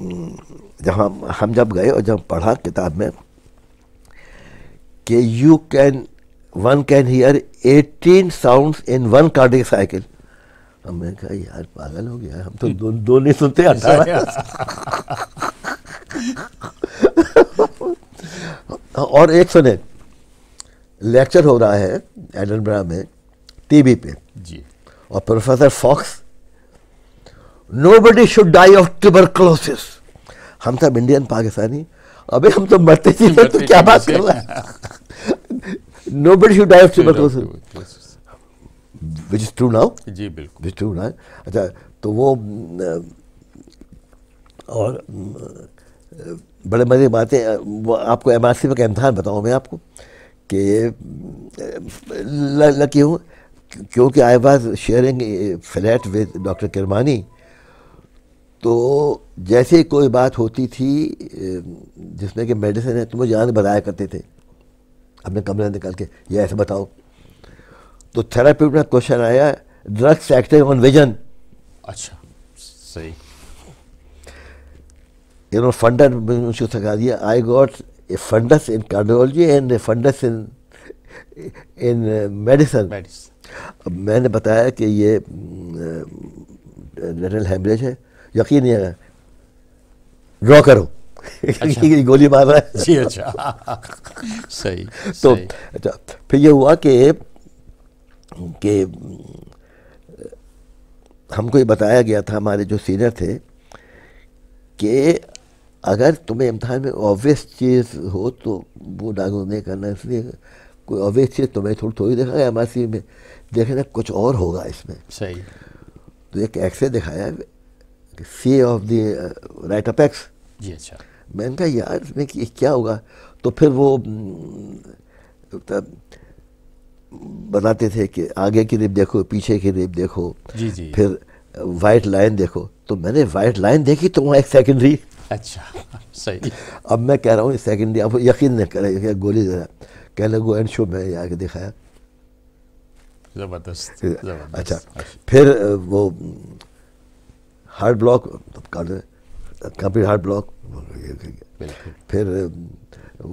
जहाँ हम जब गए और जब पढ़ा किताब में कि you can one can hear 18 sounds in one cardiac cycle हमने कहा यार पागल हो गया हम तो दो, दो नहीं सुनते और एक सुने लेक्चर हो रहा है एडनब्रा में टीवी पे जी और professor Fox nobody should die of tuberculosis हम सब इंडियन पाकिस्तानी अबे हम तो मरते थे तो क्या बात कर रहा है nobody should die of tuberculosis which is true now जी बिल्कुल which ट्रू नाउ अच्छा तो वो और बड़े मजे बातें आपको एम आर सी का इम्तहान बताऊँ मैं आपको कि लकी हूँ क्योंकि I was sharing flat with doctor Kirmani तो जैसे कोई बात होती थी जिसमें कि मेडिसिन है तो मुझे जान बताया करते थे अपने कमरे में निकाल के ये ऐसे बताओ तो थेरापी में क्वेश्चन आया ड्रग्स एक्टिंग ऑन विजन अच्छा सही इन्होंने फंडर मुझको सिखा दिया I got a fundas in cardiology and a fundas in in medicine मैंने बताया कि ये जनरल हेमरेज है यकीन नहीं है ड्रॉ करो अच्छा। गोली मार रहा है जी अच्छा सही तो अच्छा फिर ये हुआ कि कि हमको ये बताया गया था हमारे जो सीनियर थे कि अगर तुम्हें इम्तहान में ऑब्वियस चीज़ हो तो वो डागू नहीं करना इसलिए कोई ऑब्वियस चीज़ तुम्हें थोड़ी थोड़ी देखा गया एम में देखना कुछ और होगा इसमें सही तो एक एक्सरे दिखाया C of the right apex जी अच्छा मैंने कहा यार इसमें कि क्या होगा तो फिर वो बताते थे कि आगे की रेप देखो पीछे की रेप देखो जी जी फिर वाइट लाइन देखो तो मैंने वाइट लाइन देखी तो वहाँ एक सेकेंडरी अच्छा सही अब मैं कह रहा हूँ सेकेंडरी आप यकीन नहीं करें गोली दे जरा कहने गो एंड शो में आगे दिखाया जबरदस्त अच्छा फिर वो हार्ट ब्लॉक काफ़ी हार्ट ब्लॉक फिर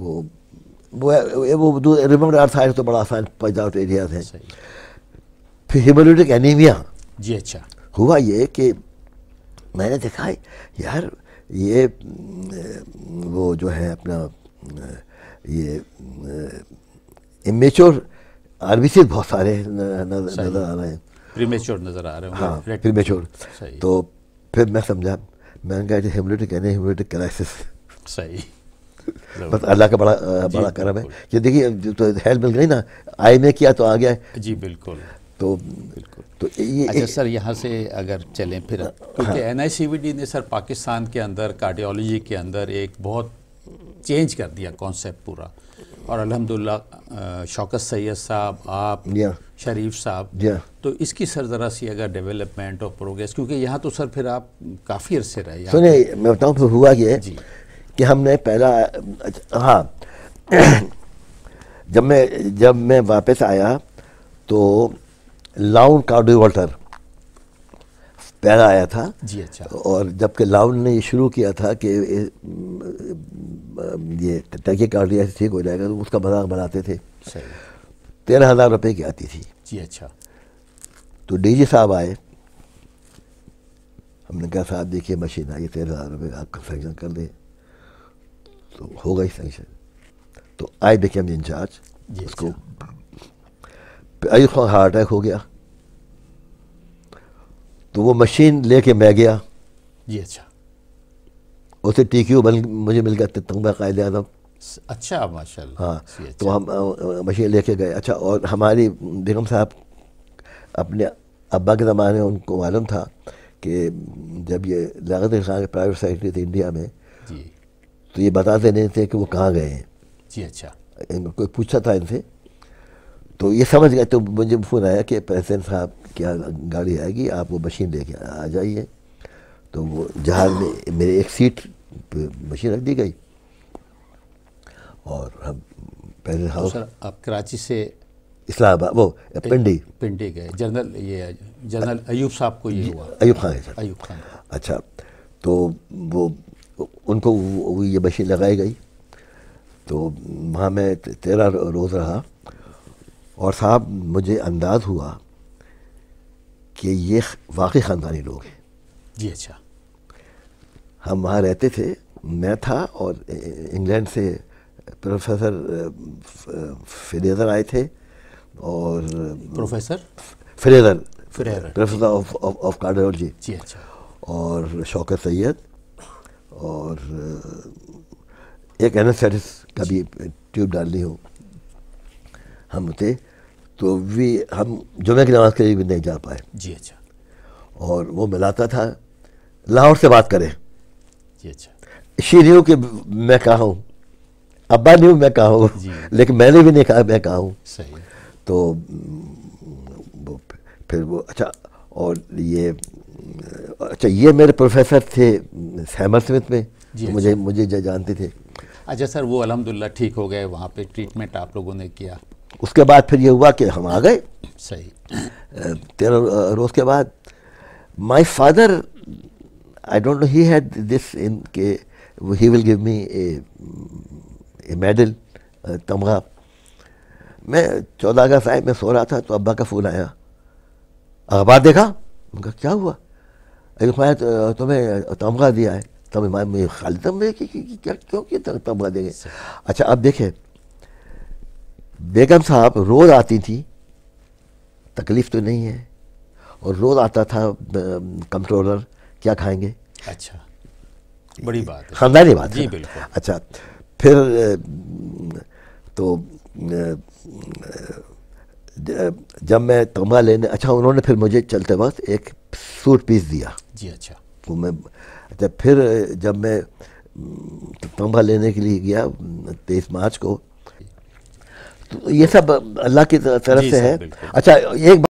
वो वो रिमोट आर्थ आए तो बड़ा आसान पैदावट एरिया थे फिर हिमोलिटिक एनीमिया जी अच्छा हुआ ये कि मैंने देखा यार ये वो जो है अपना ये इमेच्योर आरबीसी बहुत सारे नजर आ रहे हैं प्रीमेच्योर नजर आ रहे हैं हाँ प्रीमेच्योर तो फिर मैं समझा मैंने कहा ये हेमोलिटिक यानी हेमोलिटिक क्राइसिस सही बस अल्लाह का बड़ा बड़ा करम है ये देखिए तो हेल्प मिल गई ना आई में किया तो आ गया है जी बिल्कुल तो बिल्कुल तो ये अच्छा सर यहाँ से अगर चलें फिर हाँ। क्योंकि N I C V D ने सर पाकिस्तान के अंदर कार्डियोलॉजी के अंदर एक बहुत चेंज कर दिया कॉन्सेप्ट पूरा और अलहमदिल्ला शौकत सैयद साहब आप yeah. शरीफ साहब yeah. तो इसकी सर सी अगर डेवलपमेंट और प्रोग्रेस क्योंकि यहाँ तो सर फिर आप काफ़ी अरसे रहे सुनिए मैं बताऊँ फिर तो हुआ ये कि हमने पहला हाँ जब मैं जब मैं वापस आया तो लाउन कार्डो पैरा आया था जी अच्छा और जबकि लाउन ने ये शुरू किया था कि ये टैके कार्डिया से ठीक हो जाएगा तो उसका मजाक बनाते थे तेरह हज़ार रुपये की आती थी जी अच्छा तो डीजी साहब आए हमने कहा साहब देखिए मशीन आई तेरह हज़ार रुपये आपका सेंक्शन कर दें तो होगा ही सेंक्शन तो आई बिकेम इंचार्ज उसको अच्छा। अयुब खान हार्ट अटैक हो गया तो वो मशीन लेके मैं गया जी अच्छा उसे टी क्यू मुझे मिल गया तंगा तो कायद आजम अच्छा माशाल्लाह हाँ अच्छा। तो हम मशीन लेके गए अच्छा और हमारी बेगम साहब अपने अब्बा के ज़माने उनको मालूम था कि जब ये लागत खान के प्राइवेट सेक्रेटरी थे इंडिया में तो ये बताते नहीं थे कि वो कहाँ गए हैं जी अच्छा कोई पूछा था इनसे तो ये समझ गए तो मुझे फ़ोन आया कि प्रेसिडेंट साहब क्या गाड़ी आएगी आप वो मशीन लेके आ जाइए तो वो जहाज में मेरे एक सीट मशीन रख दी गई और हम तो हाउस आप कराची से इस्लामाबाद वो पिंडी पिंडी गए जनरल ये जनरल अयूब साहब को ये हुआ अयूब खान है सर अयूब खान अच्छा तो वो उनको वो ये मशीन लगाई गई तो वहाँ मैं तेरह रोज़ रहा और साहब मुझे अंदाज हुआ कि ये वाकई ख़ानदानी लोग हैं जी अच्छा हम वहाँ रहते थे मैं था और इंग्लैंड से प्रोफेसर फिलेजर आए थे और प्रोफेसर फिलेजर प्रोफेसर ऑफ ऑफ कार्डियोलॉजी जी अच्छा और शौकत सैयद और एक एनास्थेटिस का भी ट्यूब डालनी हो हम थे तो भी हम जुमे की नमाज़ के लिए भी नहीं जा पाए जी अच्छा और वो मिलाता था लाहौर से बात करें जी अच्छा शीरियों के मैं कहा हूँ अब्बा नहीं हूँ मैं कहा हूँ लेकिन मैंने भी नहीं कहा मैं कहा हूँ तो वो फिर वो अच्छा और ये अच्छा ये मेरे प्रोफेसर थे हेमर स्मिथ में जी मुझे अच्छा। मुझे जानते थे अच्छा सर वो अलहमदिल्ला ठीक हो गए वहाँ पे ट्रीटमेंट आप लोगों ने किया उसके बाद फिर ये हुआ कि हम आ गए सही तेरह रोज़ के बाद my father I don't know he had this in के he will give me a medal तमगा मैं चौदह अगस्त आए मैं सो रहा था तो अब्बा का फ़ोन आया अखबार देखा उनका क्या हुआ मैं तुम्हें तमगा दिया है तब मैं खालिद में क्या क्यों किया तमगा देंगे अच्छा अब देखें बेगम साहब रोज़ आती थी तकलीफ़ तो नहीं है और रोज़ आता था कंट्रोलर क्या खाएंगे अच्छा बड़ी बात ख़ानदानी बात जी बिल्कुल अच्छा फिर तो जब मैं तमा लेने अच्छा उन्होंने फिर मुझे चलते वक्त एक सूट पीस दिया जी अच्छा तो मैं अच्छा फिर जब मैं तमा लेने के लिए गया तेईस मार्च को ये सब अल्लाह की तरफ से है अच्छा एक